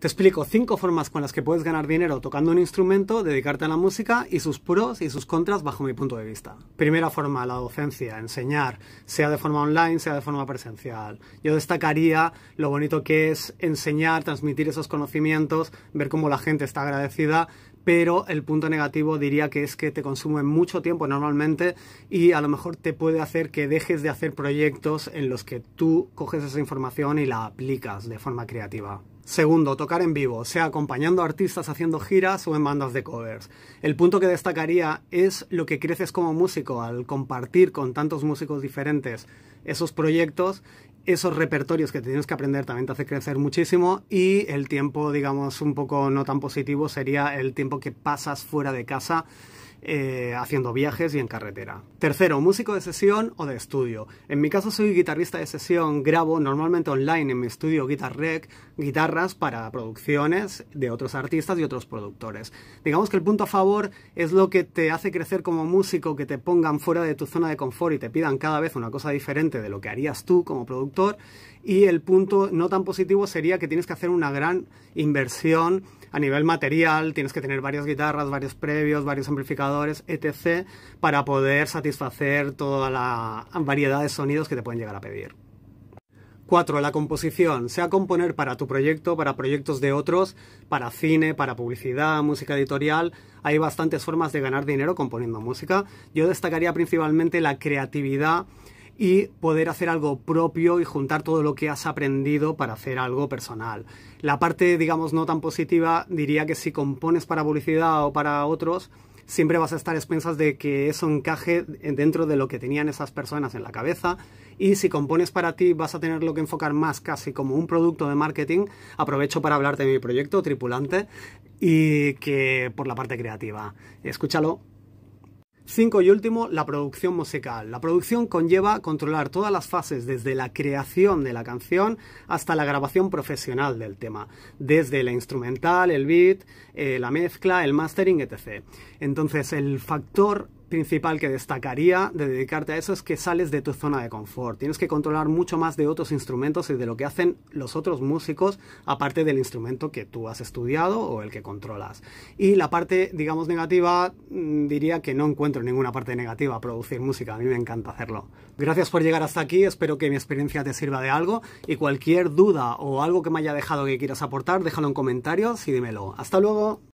Te explico cinco formas con las que puedes ganar dinero tocando un instrumento, dedicarte a la música y sus pros y sus contras bajo mi punto de vista. Primera forma, la docencia, enseñar, sea de forma online, sea de forma presencial. Yo destacaría lo bonito que es enseñar, transmitir esos conocimientos, ver cómo la gente está agradecida pero el punto negativo diría que es que te consume mucho tiempo normalmente y a lo mejor te puede hacer que dejes de hacer proyectos en los que tú coges esa información y la aplicas de forma creativa. Segundo, tocar en vivo, sea acompañando a artistas haciendo giras o en bandas de covers. El punto que destacaría es lo que creces como músico al compartir con tantos músicos diferentes esos proyectos, esos repertorios que tienes que aprender también te hace crecer muchísimo y el tiempo, digamos, un poco no tan positivo sería el tiempo que pasas fuera de casa eh, haciendo viajes y en carretera. Tercero, músico de sesión o de estudio. En mi caso soy guitarrista de sesión, grabo normalmente online en mi estudio Guitar Rec guitarras para producciones de otros artistas y otros productores. Digamos que el punto a favor es lo que te hace crecer como músico, que te pongan fuera de tu zona de confort y te pidan cada vez una cosa diferente de lo que harías tú como productor. Y el punto no tan positivo sería que tienes que hacer una gran inversión a nivel material tienes que tener varias guitarras, varios previos, varios amplificadores, etc., para poder satisfacer toda la variedad de sonidos que te pueden llegar a pedir. Cuatro, La composición. Sea componer para tu proyecto, para proyectos de otros, para cine, para publicidad, música editorial. Hay bastantes formas de ganar dinero componiendo música. Yo destacaría principalmente la creatividad y poder hacer algo propio y juntar todo lo que has aprendido para hacer algo personal. La parte, digamos, no tan positiva, diría que si compones para publicidad o para otros, siempre vas a estar expensas de que eso encaje dentro de lo que tenían esas personas en la cabeza. Y si compones para ti, vas a tenerlo que enfocar más casi como un producto de marketing. Aprovecho para hablarte de mi proyecto, Tripulante, y que por la parte creativa. Escúchalo. Cinco y último, la producción musical. La producción conlleva controlar todas las fases desde la creación de la canción hasta la grabación profesional del tema, desde la instrumental, el beat, eh, la mezcla, el mastering, etc. Entonces, el factor principal que destacaría de dedicarte a eso es que sales de tu zona de confort. Tienes que controlar mucho más de otros instrumentos y de lo que hacen los otros músicos, aparte del instrumento que tú has estudiado o el que controlas. Y la parte, digamos, negativa, mm, diría que no encuentro ninguna parte negativa a producir música. A mí me encanta hacerlo. Gracias por llegar hasta aquí. Espero que mi experiencia te sirva de algo. Y cualquier duda o algo que me haya dejado que quieras aportar, déjalo en comentarios y dímelo. ¡Hasta luego!